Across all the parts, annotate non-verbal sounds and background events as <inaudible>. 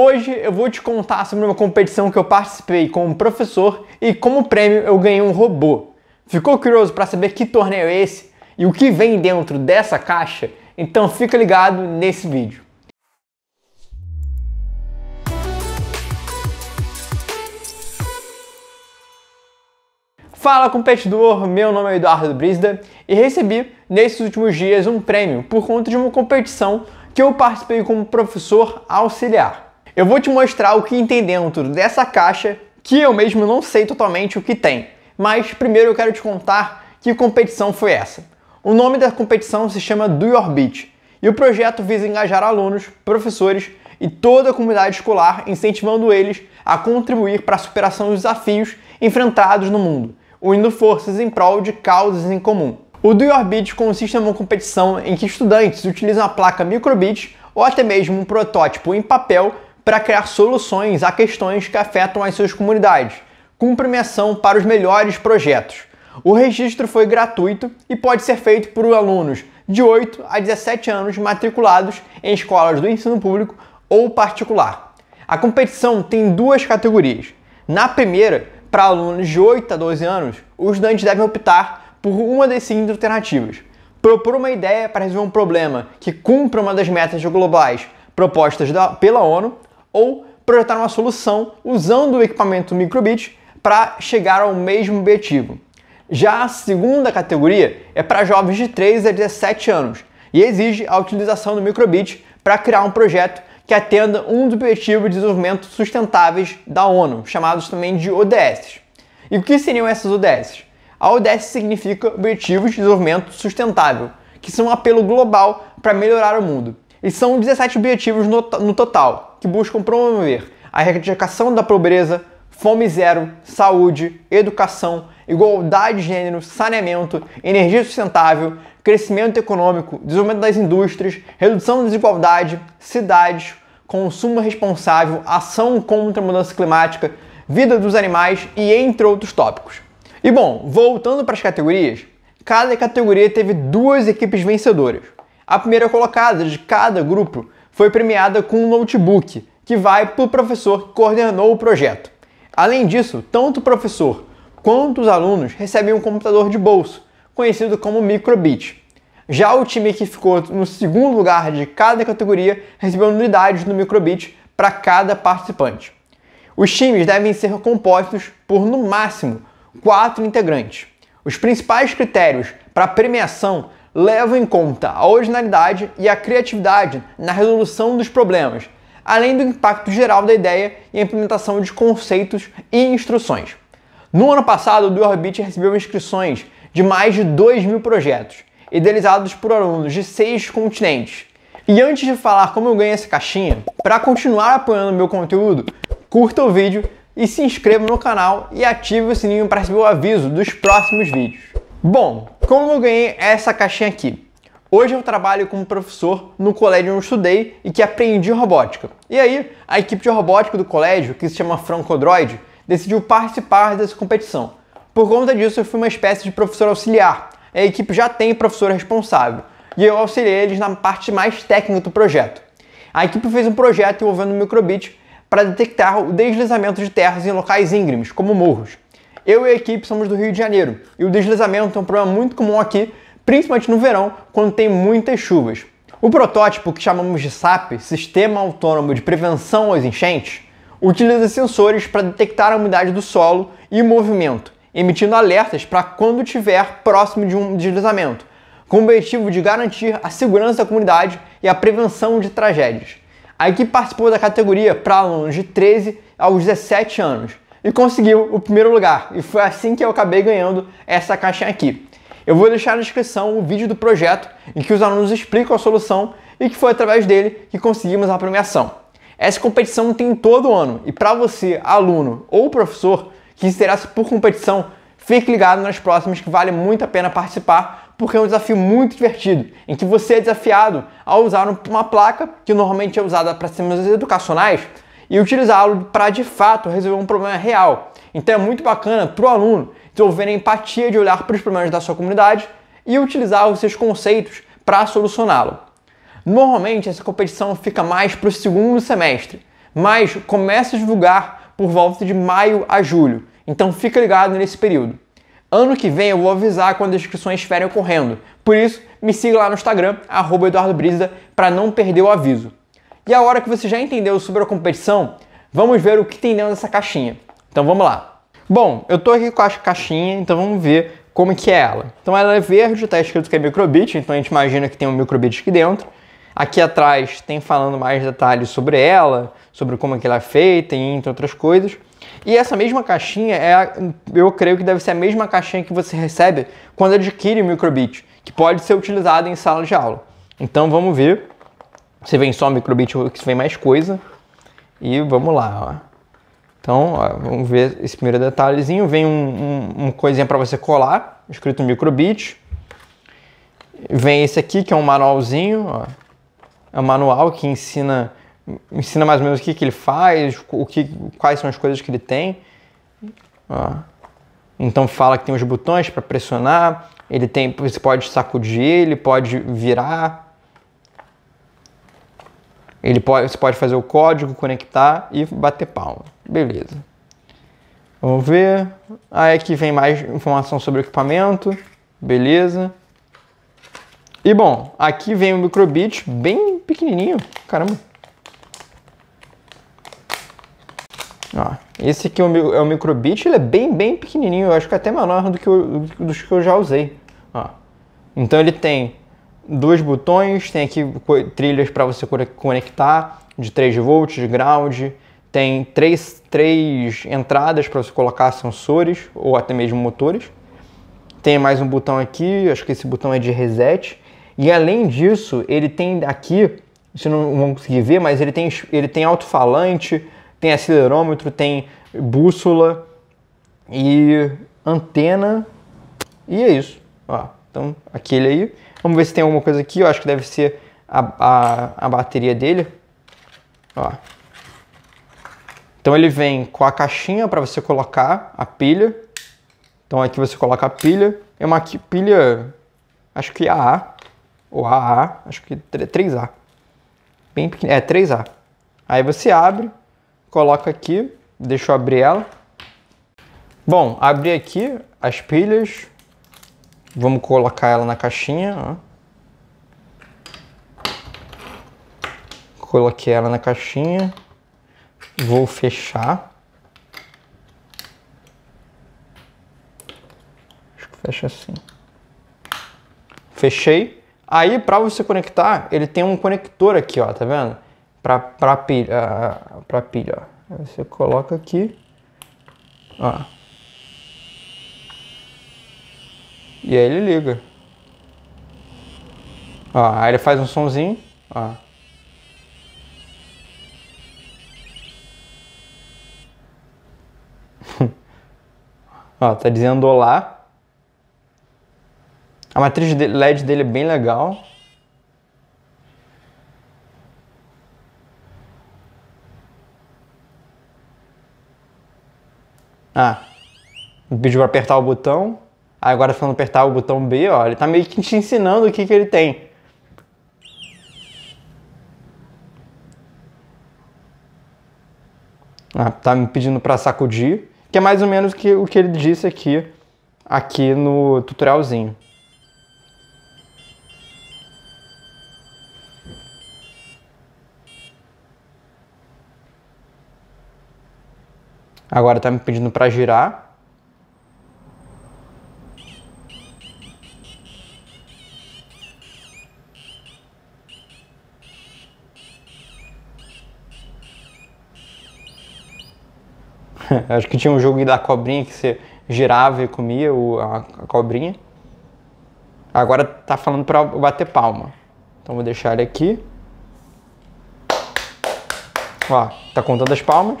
Hoje eu vou te contar sobre uma competição que eu participei com um professor e como prêmio eu ganhei um robô. Ficou curioso para saber que torneio é esse e o que vem dentro dessa caixa? Então fica ligado nesse vídeo. Fala competidor, meu nome é Eduardo Brisda e recebi nesses últimos dias um prêmio por conta de uma competição que eu participei como professor auxiliar. Eu vou te mostrar o que tem dentro dessa caixa, que eu mesmo não sei totalmente o que tem. Mas primeiro eu quero te contar que competição foi essa. O nome da competição se chama Do Your Beat, e o projeto visa engajar alunos, professores e toda a comunidade escolar, incentivando eles a contribuir para a superação dos desafios enfrentados no mundo, unindo forças em prol de causas em comum. O Do Your Beat consiste em uma competição em que estudantes utilizam a placa microbit ou até mesmo um protótipo em papel para criar soluções a questões que afetam as suas comunidades, com premiação para os melhores projetos. O registro foi gratuito e pode ser feito por alunos de 8 a 17 anos matriculados em escolas do ensino público ou particular. A competição tem duas categorias. Na primeira, para alunos de 8 a 12 anos, os estudantes devem optar por uma das seguintes alternativas: propor uma ideia para resolver um problema que cumpra uma das metas globais propostas pela ONU ou projetar uma solução usando o equipamento microbit para chegar ao mesmo objetivo. Já a segunda categoria é para jovens de 3 a 17 anos e exige a utilização do microbit para criar um projeto que atenda um dos objetivos de desenvolvimento sustentáveis da ONU, chamados também de ODS. E o que seriam essas ODS? A ODS significa Objetivos de Desenvolvimento Sustentável, que são um apelo global para melhorar o mundo. E são 17 objetivos no, no total, que buscam promover a erradicação da pobreza, fome zero, saúde, educação, igualdade de gênero, saneamento, energia sustentável, crescimento econômico, desenvolvimento das indústrias, redução da desigualdade, cidades, consumo responsável, ação contra a mudança climática, vida dos animais e entre outros tópicos. E bom, voltando para as categorias, cada categoria teve duas equipes vencedoras. A primeira colocada de cada grupo foi premiada com um notebook, que vai para o professor que coordenou o projeto. Além disso, tanto o professor quanto os alunos recebem um computador de bolso, conhecido como microbit. Já o time que ficou no segundo lugar de cada categoria recebeu unidades no microbit para cada participante. Os times devem ser compostos por, no máximo, quatro integrantes. Os principais critérios para premiação Leva em conta a originalidade e a criatividade na resolução dos problemas, além do impacto geral da ideia e a implementação de conceitos e instruções. No ano passado, o Duorbit recebeu inscrições de mais de 2 mil projetos, idealizados por alunos de seis continentes. E antes de falar como eu ganhei essa caixinha, para continuar apoiando meu conteúdo, curta o vídeo e se inscreva no canal e ative o sininho para receber o aviso dos próximos vídeos. Bom, como eu ganhei essa caixinha aqui? Hoje eu trabalho como professor no colégio onde eu estudei e que aprendi robótica. E aí, a equipe de robótica do colégio, que se chama Francodroid, decidiu participar dessa competição. Por conta disso, eu fui uma espécie de professor auxiliar. A equipe já tem professor responsável e eu auxiliei eles na parte mais técnica do projeto. A equipe fez um projeto envolvendo o microbit para detectar o deslizamento de terras em locais íngremes, como morros. Eu e a equipe somos do Rio de Janeiro e o deslizamento é um problema muito comum aqui, principalmente no verão, quando tem muitas chuvas. O protótipo que chamamos de SAP, Sistema Autônomo de Prevenção às Enchentes, utiliza sensores para detectar a umidade do solo e o movimento, emitindo alertas para quando estiver próximo de um deslizamento, com o objetivo de garantir a segurança da comunidade e a prevenção de tragédias. A equipe participou da categoria para alunos de 13 aos 17 anos e conseguiu o primeiro lugar. E foi assim que eu acabei ganhando essa caixinha aqui. Eu vou deixar na descrição o vídeo do projeto em que os alunos explicam a solução e que foi através dele que conseguimos a premiação. Essa competição tem todo ano e para você, aluno ou professor que se interessa por competição, fique ligado nas próximas que vale muito a pena participar porque é um desafio muito divertido em que você é desafiado a usar uma placa que normalmente é usada para temas educacionais e utilizá-lo para de fato resolver um problema real. Então é muito bacana para o aluno desenvolver a empatia de olhar para os problemas da sua comunidade e utilizar os seus conceitos para solucioná-lo. Normalmente essa competição fica mais para o segundo semestre, mas começa a divulgar por volta de maio a julho, então fica ligado nesse período. Ano que vem eu vou avisar quando as inscrições estiverem ocorrendo, por isso me siga lá no Instagram, arroba para não perder o aviso. E a hora que você já entendeu sobre a competição, vamos ver o que tem dentro dessa caixinha. Então vamos lá. Bom, eu tô aqui com a caixinha, então vamos ver como que é ela. Então ela é verde, tá escrito que é microbit, então a gente imagina que tem um microbit aqui dentro. Aqui atrás tem falando mais detalhes sobre ela, sobre como é que ela é feita, entre outras coisas. E essa mesma caixinha é, a, eu creio que deve ser a mesma caixinha que você recebe quando adquire o microbit, que pode ser utilizada em sala de aula. Então vamos ver você vem só microbit, você vem mais coisa. E vamos lá, ó. Então, ó, vamos ver esse primeiro detalhezinho. Vem um, um, uma coisinha para você colar, escrito microbit. Vem esse aqui, que é um manualzinho, ó. É um manual que ensina, ensina mais ou menos o que, que ele faz, o que, quais são as coisas que ele tem. Ó. Então fala que tem os botões para pressionar, ele tem, você pode sacudir, ele pode virar, ele pode, você pode fazer o código, conectar e bater palma. Beleza. Vamos ver. Aí aqui vem mais informação sobre o equipamento. Beleza. E bom, aqui vem o microbit bem pequenininho. Caramba. Ó, esse aqui é o, é microbit, ele é bem, bem pequenininho. Eu acho que é até menor do que o, dos que eu já usei. Ó. Então ele tem dois botões, tem aqui trilhas para você conectar de 3 volts, de ground, tem três, três entradas para você colocar sensores ou até mesmo motores. Tem mais um botão aqui, acho que esse botão é de reset. E além disso, ele tem aqui, vocês não vão conseguir ver, mas ele tem, ele tem alto-falante, tem acelerômetro, tem bússola e antena. E é isso. Ó, então, aquele aí. Vamos ver se tem alguma coisa aqui. Eu acho que deve ser a, a, a bateria dele. Ó. Então ele vem com a caixinha para você colocar a pilha. Então aqui você coloca a pilha. É uma pilha, acho que AA, é ou AA, acho que 3A. Bem pequena, é 3A. Aí você abre, coloca aqui, deixa eu abrir ela. Bom, abri aqui as pilhas, Vamos colocar ela na caixinha, ó. Coloquei ela na caixinha. Vou fechar. Acho que fecha assim. Fechei. Aí, para você conectar, ele tem um conector aqui, ó, tá vendo? Pra, pra pilha, ah, pra pilha, ó. você coloca aqui, ó. E aí ele liga. Ó, aí ele faz um sonzinho, ó. <laughs> ó, tá dizendo olá. A matriz de LED dele é bem legal. Ah, pediu para apertar o botão. Agora falando apertar o botão B, ó, ele tá meio que te ensinando o que, que ele tem. Ah, tá me pedindo para sacudir, que é mais ou menos que, o que ele disse aqui, aqui no tutorialzinho. Agora tá me pedindo para girar. <laughs> Acho que tinha um jogo da cobrinha que você girava e comia o, a, a cobrinha. Agora tá falando pra bater palma. Então vou deixar ele aqui. Ó, tá contando as palmas.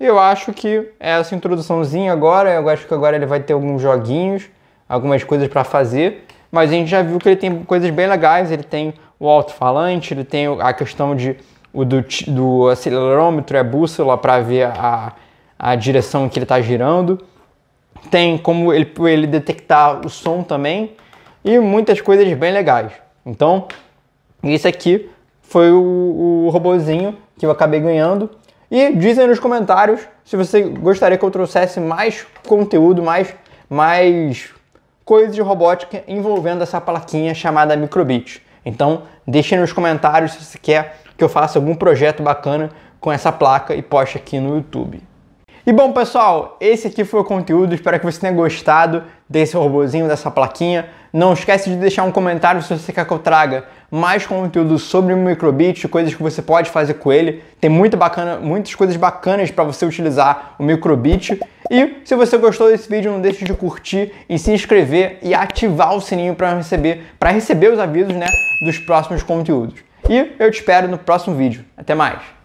Eu acho que é essa introduçãozinha agora, eu acho que agora ele vai ter alguns joguinhos, algumas coisas para fazer, mas a gente já viu que ele tem coisas bem legais, ele tem o alto-falante, ele tem a questão de o do, do acelerômetro, é bússola para ver a, a direção que ele está girando, tem como ele, ele detectar o som também e muitas coisas bem legais. Então, esse aqui foi o, o robozinho que eu acabei ganhando. E dizem nos comentários se você gostaria que eu trouxesse mais conteúdo, mais, mais coisas de robótica envolvendo essa plaquinha chamada Microbit. Então, deixe nos comentários se você quer que eu faça algum projeto bacana com essa placa e poste aqui no YouTube. E bom, pessoal, esse aqui foi o conteúdo. Espero que você tenha gostado desse robozinho, dessa plaquinha. Não esquece de deixar um comentário se você quer que eu traga mais conteúdo sobre o microbit, coisas que você pode fazer com ele. Tem muita bacana, muitas coisas bacanas para você utilizar o microbit. E se você gostou desse vídeo, não deixe de curtir e se inscrever e ativar o sininho para receber, para receber os avisos, né, dos próximos conteúdos. E eu te espero no próximo vídeo. Até mais.